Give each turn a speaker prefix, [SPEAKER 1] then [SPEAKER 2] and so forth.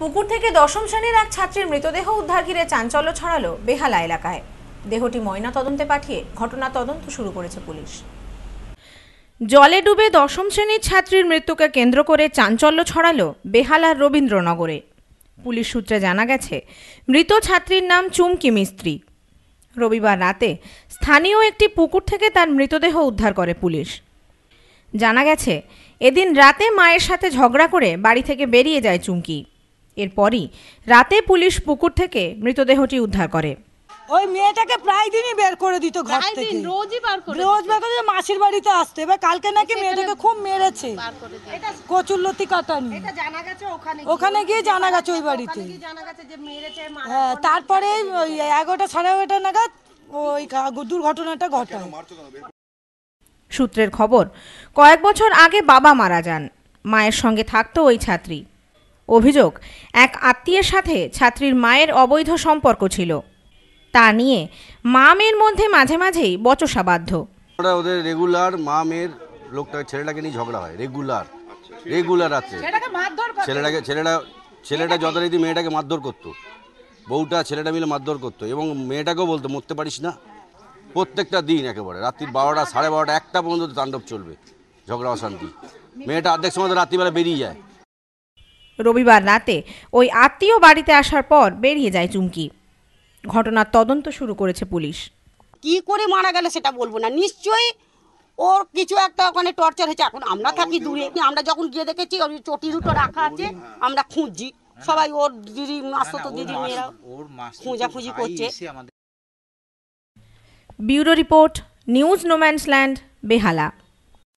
[SPEAKER 1] পুকুর থেকে দশম শ্রেণীর এক ছাত্রীর মৃতদেহ উদ্ধার ঘিরে চাঞ্চল্য ছড়ালো বেহালা এলাকায় দেহটি ময়না তদন্তে পাঠিয়ে ঘটনা তদন্ত শুরু করেছে পুলিশ জলে ডুবে দশম শ্রেণীর ছাত্রীর মৃত্যুকে কেন্দ্র করে চাঞ্চল্য ছড়ালো বেহালার রবীন্দ্রনগরে পুলিশ সূত্রে জানা গেছে মৃত ছাত্রীর নাম চুমকি মিস্ত্রি রবিবার রাতে স্থানীয় একটি পুকুর থেকে তার মৃতদেহ উদ্ধার করে পুলিশ জানা গেছে এদিন রাতে মায়ের সাথে ঝগড়া করে বাড়ি থেকে বেরিয়ে যায় চুমকি এরপরই রাতে পুলিশ পুকুর থেকে মৃতদেহটি উদ্ধার করে
[SPEAKER 2] ওই মেয়েটাকে প্রায় দিনই বের করে দিত ঘর থেকে রোজই বার করে রোজ বের করে মাসির বাড়িতে আসতো এবার কালকে নাকি মেয়েটাকে খুব মেরেছে
[SPEAKER 1] কচুল্লতি কাটানি ওখানে গিয়ে জানা গেছে ওই বাড়িতে
[SPEAKER 2] হ্যাঁ তারপরে ওই এগারোটা সাড়ে এগারোটা নাগাদ ওই দুর্ঘটনাটা ঘটায় সূত্রের খবর
[SPEAKER 1] কয়েক বছর আগে বাবা মারা যান মায়ের সঙ্গে থাকতো ওই ছাত্রী অভিযোগ এক আত্মীয়ের সাথে ছাত্রীর মায়ের অবৈধ সম্পর্ক ছিল তা নিয়ে মা মেয়ের মধ্যে মাঝে মাঝেই বচসা বাধ্য
[SPEAKER 2] ওরা ওদের রেগুলার মা মেয়ের লোকটা ছেলেটাকে নিয়ে ঝগড়া হয় রেগুলার রেগুলার রাত্রে ছেলেটাকে ছেলেটা ছেলেটা যথারীতি মেয়েটাকে মারধর করতো বউটা ছেলেটা মিলে মারধর করতো এবং মেয়েটাকেও বলতো মরতে পারিস না প্রত্যেকটা দিন একেবারে রাত্রি বারোটা সাড়ে বারোটা একটা পর্যন্ত তাণ্ডব চলবে ঝগড়া অশান্তি মেয়েটা অর্ধেক সময় তো রাত্রিবেলা বেরিয়ে যায় রবিবার
[SPEAKER 1] রাতে ওই আত্মীয় বাড়িতে আসার পর বেরিয়ে যায় চুমকি ঘটনার তদন্ত শুরু করেছে পুলিশ কি করে মারা গেল সেটা বলবো না নিশ্চয়ই ওর কিছু একটা ওখানে টর্চার হয়েছে এখন আমরা থাকি দূরে আমরা যখন গিয়ে দেখেছি ওর চটি দুটো রাখা আছে আমরা খুঁজছি সবাই ওর দিদি তো হ্যাঁ, হ্যাঁ, দিদি মেয়েরা খোঁজাখুঁজি করছে ব্যুরো রিপোর্ট নিউজ নোম্যান্সল্যান্ড বেহালা